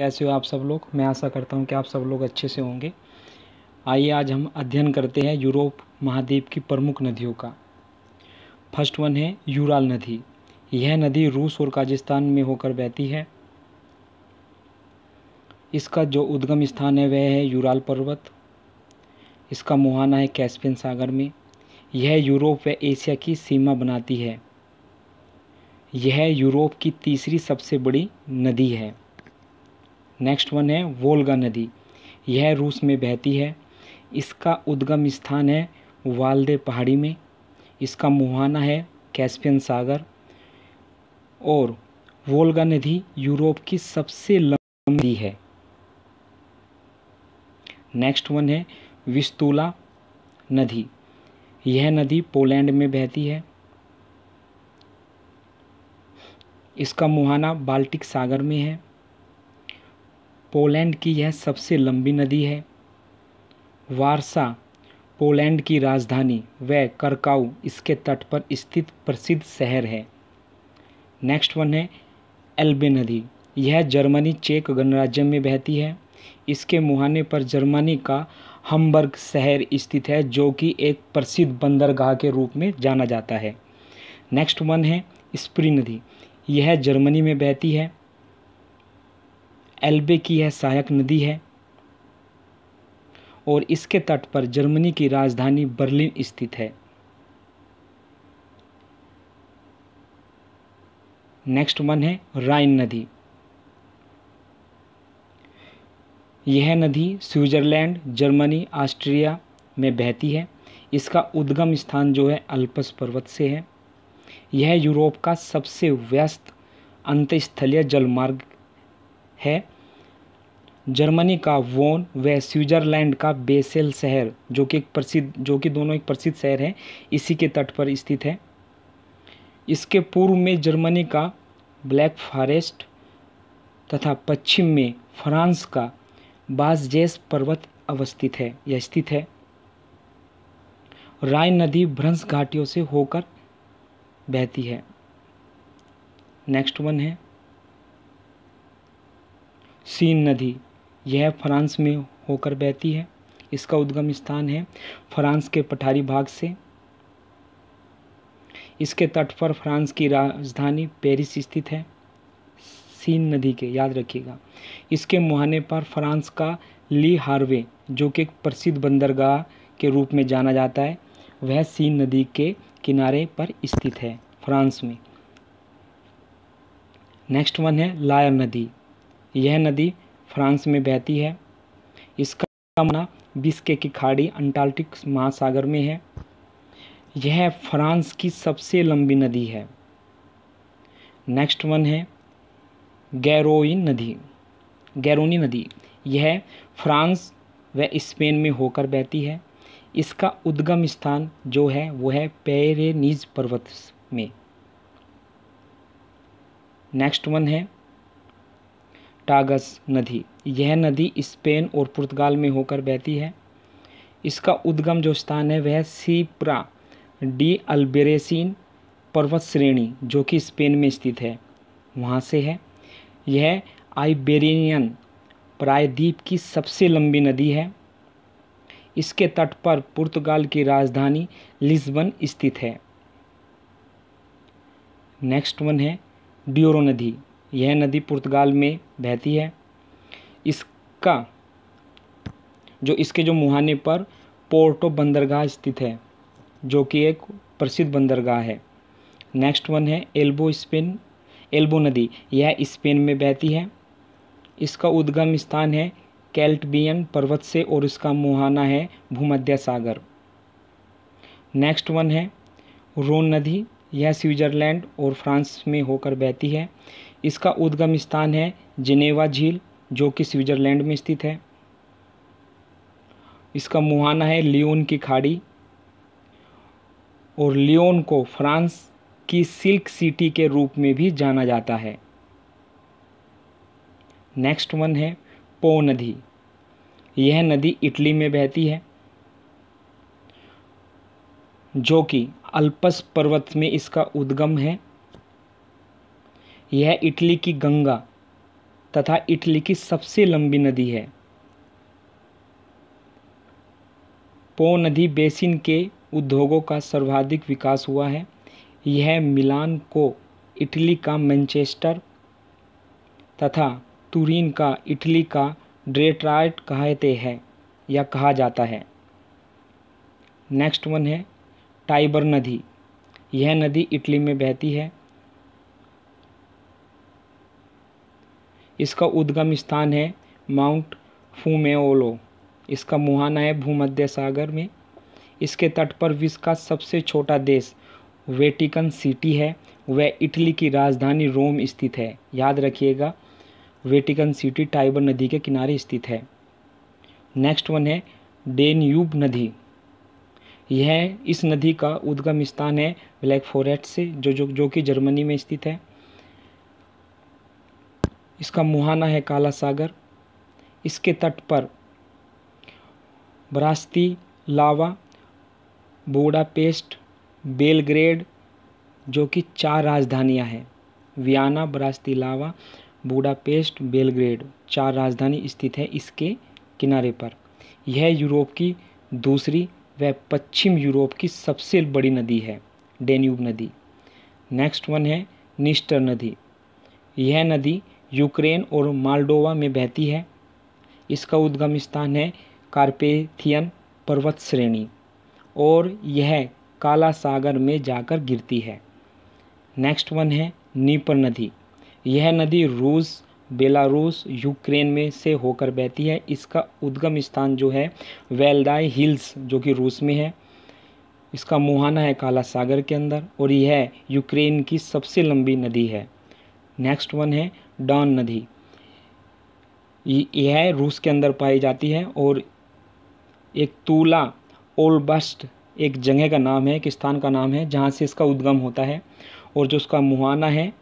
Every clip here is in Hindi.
कैसे हो आप सब लोग मैं आशा करता हूँ कि आप सब लोग अच्छे से होंगे आइए आज हम अध्ययन करते हैं यूरोप महाद्वीप की प्रमुख नदियों का फर्स्ट वन है यूराल नदी यह नदी रूस और काजिस्तान में होकर बहती है इसका जो उद्गम स्थान है वह है यूराल पर्वत इसका मुहाना है कैस्पियन सागर में यह यूरोप व एशिया की सीमा बनाती है यह यूरोप की तीसरी सबसे बड़ी नदी है नेक्स्ट वन है वोल्गा नदी यह रूस में बहती है इसका उद्गम स्थान है वालदे पहाड़ी में इसका मुहाना है कैस्पियन सागर और वोल्गा नदी यूरोप की सबसे लंबी है नेक्स्ट वन है विस्तूला नदी यह नदी पोलैंड में बहती है इसका मुहाना बाल्टिक सागर में है पोलैंड की यह सबसे लंबी नदी है वारसा पोलैंड की राजधानी व करकाऊ इसके तट पर स्थित प्रसिद्ध शहर है नेक्स्ट वन है एल्बे नदी यह जर्मनी चेक गणराज्य में बहती है इसके मुहाने पर जर्मनी का हमबर्ग शहर स्थित है जो कि एक प्रसिद्ध बंदरगाह के रूप में जाना जाता है नेक्स्ट वन है स्प्री नदी यह जर्मनी में बहती है एल्बे की यह सहायक नदी है और इसके तट पर जर्मनी की राजधानी बर्लिन स्थित है नेक्स्ट वन है राइन नदी यह नदी स्विट्ज़रलैंड जर्मनी ऑस्ट्रिया में बहती है इसका उद्गम स्थान जो है अल्पस पर्वत से है यह यूरोप का सबसे व्यस्त अंतस्थलीय जलमार्ग है जर्मनी का वोन व स्विट्ज़रलैंड का बेसेल शहर जो कि एक प्रसिद्ध जो कि दोनों एक प्रसिद्ध शहर हैं इसी के तट पर स्थित है इसके पूर्व में जर्मनी का ब्लैक फॉरेस्ट तथा पश्चिम में फ्रांस का बासजेस पर्वत अवस्थित है या स्थित है राय नदी भ्रंश घाटियों से होकर बहती है नेक्स्ट वन है सीन नदी यह फ्रांस में होकर बहती है इसका उद्गम स्थान है फ्रांस के पठारी भाग से इसके तट पर फ्रांस की राजधानी पेरिस स्थित है सीन नदी के याद रखिएगा इसके मुहाने पर फ्रांस का ली हार्वे जो कि एक प्रसिद्ध बंदरगाह के रूप में जाना जाता है वह सीन नदी के किनारे पर स्थित है फ्रांस में नेक्स्ट वन है लायर नदी यह नदी फ्रांस में बहती है इसका मना बिस्के की खाड़ी अंटार्कटिक महासागर में है यह फ्रांस की सबसे लंबी नदी है नेक्स्ट वन है गैरोइन नदी गैरोनी नदी यह फ्रांस व स्पेन में होकर बहती है इसका उद्गम स्थान जो है वो है पेरेनीज पर्वत में नेक्स्ट वन है टागस नदी यह नदी स्पेन और पुर्तगाल में होकर बहती है इसका उद्गम जो स्थान है वह सीप्रा डी अल्बेरेसिन पर्वत श्रेणी जो कि स्पेन में स्थित है वहाँ से है यह आइबेरियन प्रायद्वीप की सबसे लंबी नदी है इसके तट पर पुर्तगाल की राजधानी लिस्बन स्थित है नेक्स्ट वन है ड्यूरो नदी यह नदी पुर्तगाल में बहती है इसका जो इसके जो मुहाने पर पोर्टो बंदरगाह स्थित है जो कि एक प्रसिद्ध बंदरगाह है नेक्स्ट वन है एल्बो स्पेन एल्बो नदी यह स्पेन में बहती है इसका उद्गम स्थान है कैल्टबियन पर्वत से और इसका मुहाना है भूमध्य सागर नेक्स्ट वन है रोन नदी यह स्विट्ज़रलैंड और फ्रांस में होकर बहती है इसका उद्गम स्थान है जिनेवा झील जो कि स्विट्ज़रलैंड में स्थित है इसका मुहाना है लियोन की खाड़ी और लियोन को फ्रांस की सिल्क सिटी के रूप में भी जाना जाता है नेक्स्ट वन है पो नदी यह नदी इटली में बहती है जो कि अल्पस पर्वत में इसका उद्गम है यह इटली की गंगा तथा इटली की सबसे लंबी नदी है पो नदी बेसिन के उद्योगों का सर्वाधिक विकास हुआ है यह मिलान को इटली का मैनचेस्टर तथा तुरीन का इटली का ड्रेट्राइट कहते हैं या कहा जाता है नेक्स्ट वन है टाइबर नदी यह नदी इटली में बहती है इसका उद्गम स्थान है माउंट फूमेओलो इसका मुहाना है भूमध्य सागर में इसके तट पर विश्व का सबसे छोटा देश वेटिकन सिटी है वह इटली की राजधानी रोम स्थित है याद रखिएगा वेटिकन सिटी टाइबर नदी के किनारे स्थित है नेक्स्ट वन है डेनयूब नदी यह इस नदी का उद्गम स्थान है ब्लैक फॉरेस्ट से जो जो जो कि जर्मनी में स्थित है इसका मुहाना है काला सागर इसके तट पर बरास्ती लावा पेस्ट बेलग्रेड जो कि चार राजधानियां हैं Vienna Bratislava Budapest Belgrade चार राजधानी स्थित है इसके किनारे पर यह यूरोप की दूसरी व पश्चिम यूरोप की सबसे बड़ी नदी है डेन्यूब नदी नेक्स्ट वन है निस्टर नदी यह नदी यूक्रेन और माल्डोवा में बहती है इसका उद्गम स्थान है कार्पेथियन पर्वत श्रेणी और यह काला सागर में जाकर गिरती है नेक्स्ट वन है नीपर नदी यह नदी रूस बेलारूस यूक्रेन में से होकर बहती है इसका उद्गम स्थान जो है वेलदाई हिल्स जो कि रूस में है इसका मुहाना है काला सागर के अंदर और यह यूक्रेन की सबसे लंबी नदी है नेक्स्ट वन है डॉन नदी यह रूस के अंदर पाई जाती है और एक तूला ओल्बस्ट एक जगह का नाम है एक स्थान का नाम है जहाँ से इसका उद्गम होता है और जो उसका मुहाना है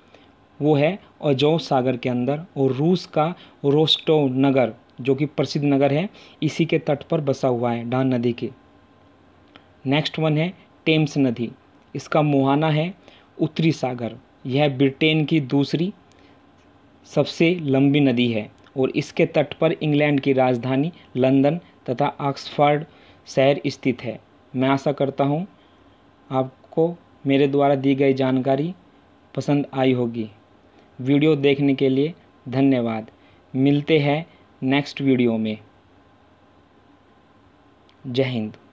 वो है अजो सागर के अंदर और रूस का रोस्टो नगर जो कि प्रसिद्ध नगर है इसी के तट पर बसा हुआ है डान नदी के नेक्स्ट वन है टेम्स नदी इसका मुहाना है उत्तरी सागर यह ब्रिटेन की दूसरी सबसे लंबी नदी है और इसके तट पर इंग्लैंड की राजधानी लंदन तथा ऑक्सफर्ड शहर स्थित है मैं आशा करता हूँ आपको मेरे द्वारा दी गई जानकारी पसंद आई होगी वीडियो देखने के लिए धन्यवाद मिलते हैं नेक्स्ट वीडियो में जय हिंद